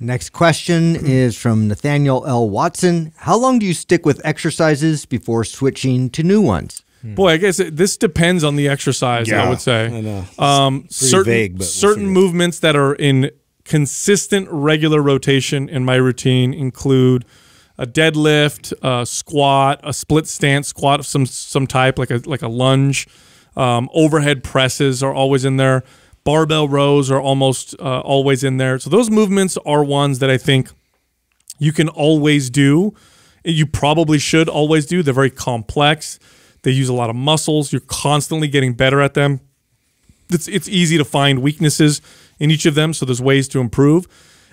Next question is from Nathaniel L. Watson. How long do you stick with exercises before switching to new ones? Hmm. Boy, I guess it, this depends on the exercise. Yeah, I would say. I know. Um, certain vague, we'll certain movements that are in consistent, regular rotation in my routine include a deadlift, a squat, a split stance squat of some some type, like a like a lunge. Um, overhead presses are always in there. Barbell rows are almost uh, always in there. So those movements are ones that I think you can always do. You probably should always do. They're very complex. They use a lot of muscles. You're constantly getting better at them. It's, it's easy to find weaknesses in each of them, so there's ways to improve.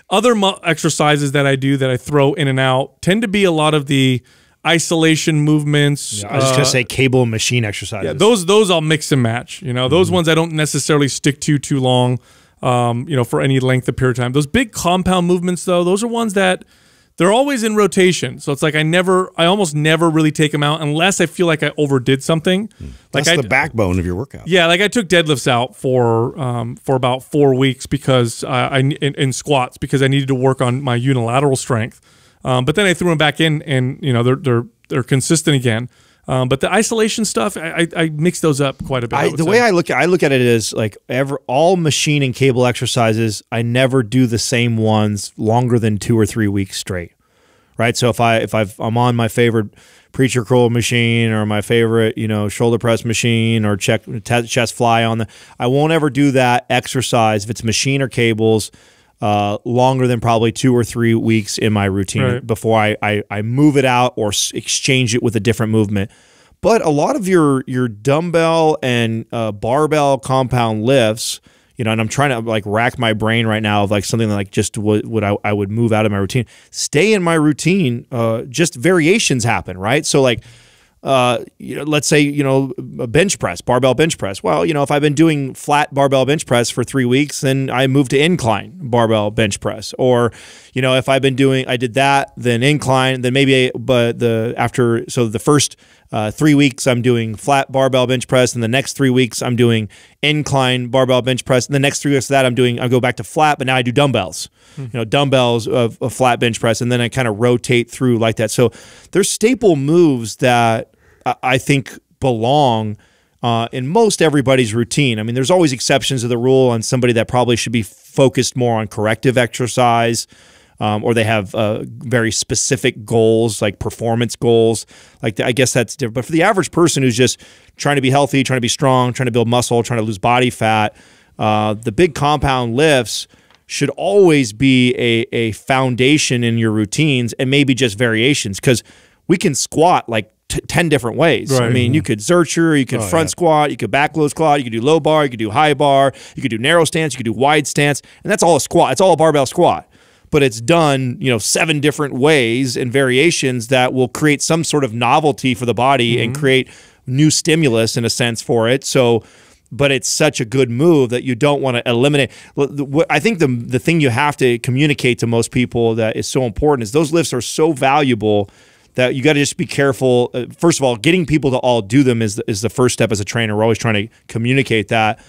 Other exercises that I do that I throw in and out tend to be a lot of the – isolation movements. Yeah, I was uh, gonna say cable machine exercises. Yeah, those those I'll mix and match. You know, those mm ones I don't necessarily stick to too long. Um, you know, for any length of period of time. Those big compound movements though, those are ones that they're always in rotation. So it's like I never, I almost never really take them out unless I feel like I overdid something. Mm. Like That's I, the backbone of your workout. Yeah, like I took deadlifts out for um, for about four weeks because I in, in squats because I needed to work on my unilateral strength. Um, but then I threw him back in, and you know they're they're they're consistent again. Um, but the isolation stuff, I, I, I, mix those up quite a bit. I, the say. way I look, at, I look at it is like ever all machine and cable exercises. I never do the same ones longer than two or three weeks straight. Right. So if I if I've, I'm on my favorite preacher curl machine or my favorite you know shoulder press machine or check chest fly on the, I won't ever do that exercise if it's machine or cables uh, longer than probably two or three weeks in my routine right. before I, I, I move it out or exchange it with a different movement. But a lot of your your dumbbell and uh, barbell compound lifts, you know, and I'm trying to like rack my brain right now of like something that like just what would I, I would move out of my routine, stay in my routine. Uh, just variations happen, right? So like uh, you know, let's say, you know, a bench press, barbell bench press. Well, you know, if I've been doing flat barbell bench press for three weeks, then I move to incline barbell bench press. Or, you know, if I've been doing, I did that, then incline, then maybe, I, but the after, so the first uh, three weeks I'm doing flat barbell bench press, and the next three weeks I'm doing incline barbell bench press. And the next three weeks of that I'm doing, I go back to flat, but now I do dumbbells, hmm. you know, dumbbells of, of flat bench press, and then I kind of rotate through like that. So there's staple moves that I think belong uh, in most everybody's routine. I mean, there's always exceptions to the rule on somebody that probably should be focused more on corrective exercise. Um, or they have uh, very specific goals, like performance goals. Like I guess that's different. But for the average person who's just trying to be healthy, trying to be strong, trying to build muscle, trying to lose body fat, uh, the big compound lifts should always be a, a foundation in your routines and maybe just variations because we can squat like 10 different ways. Right. I mean, mm -hmm. you mm-hmm. could zercher, you could oh, front yeah. squat, you could back low squat, you could do low bar, you could do high bar, you could do narrow stance, you could do wide stance, and that's all a squat. It's all a barbell squat but it's done, you know, seven different ways and variations that will create some sort of novelty for the body mm -hmm. and mm-hmm. create new stimulus in a sense for it. So, but it's such a good move that you don't want to eliminate. I think the the thing you have to communicate to most people that is so important is those lifts are so valuable that you got to just be careful. Uh, first of all, getting people to all do them is the, is the first step as a trainer. We're always trying to communicate that.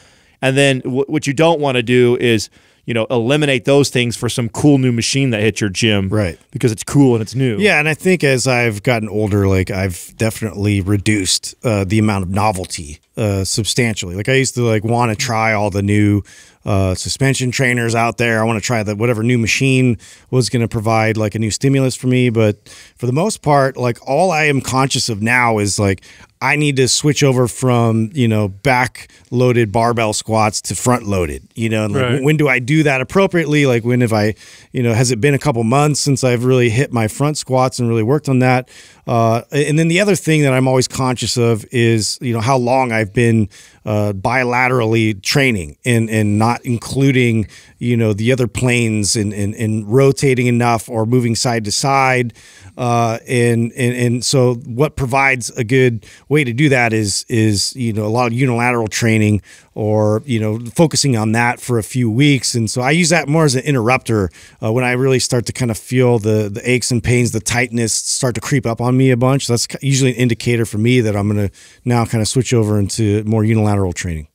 And then what you don't want to do is, you know, eliminate those things for some cool new machine that hits your gym. Right. Because it's cool and it's new. Yeah. And I think as I've gotten older, like I've definitely reduced uh, the amount of novelty uh, substantially. Like I used to like want to try all the new uh, suspension trainers out there. I want to try that whatever new machine was going to provide like a new stimulus for me. But for the most part, like all I am conscious of now is like I need to switch over from you know back loaded barbell squats to front loaded. You know, like, right. when do I do that appropriately? Like when have I, you know, has it been a couple months since I've really hit my front squats and really worked on that? Uh, and then the other thing that I'm always conscious of is you know how long I've been uh, bilaterally training and and not including you know the other planes and and, rotating enough or moving side to side uh, and, and and so what provides a good way to do that is is you know a lot of unilateral training or you know focusing on that for a few weeks and so I use that more as an interrupter uh, when I really start to kind of feel the the aches and pains the tightness start to creep up on me a bunch that's usually an indicator for me that I'm gonna now kind of switch over into more unilateral training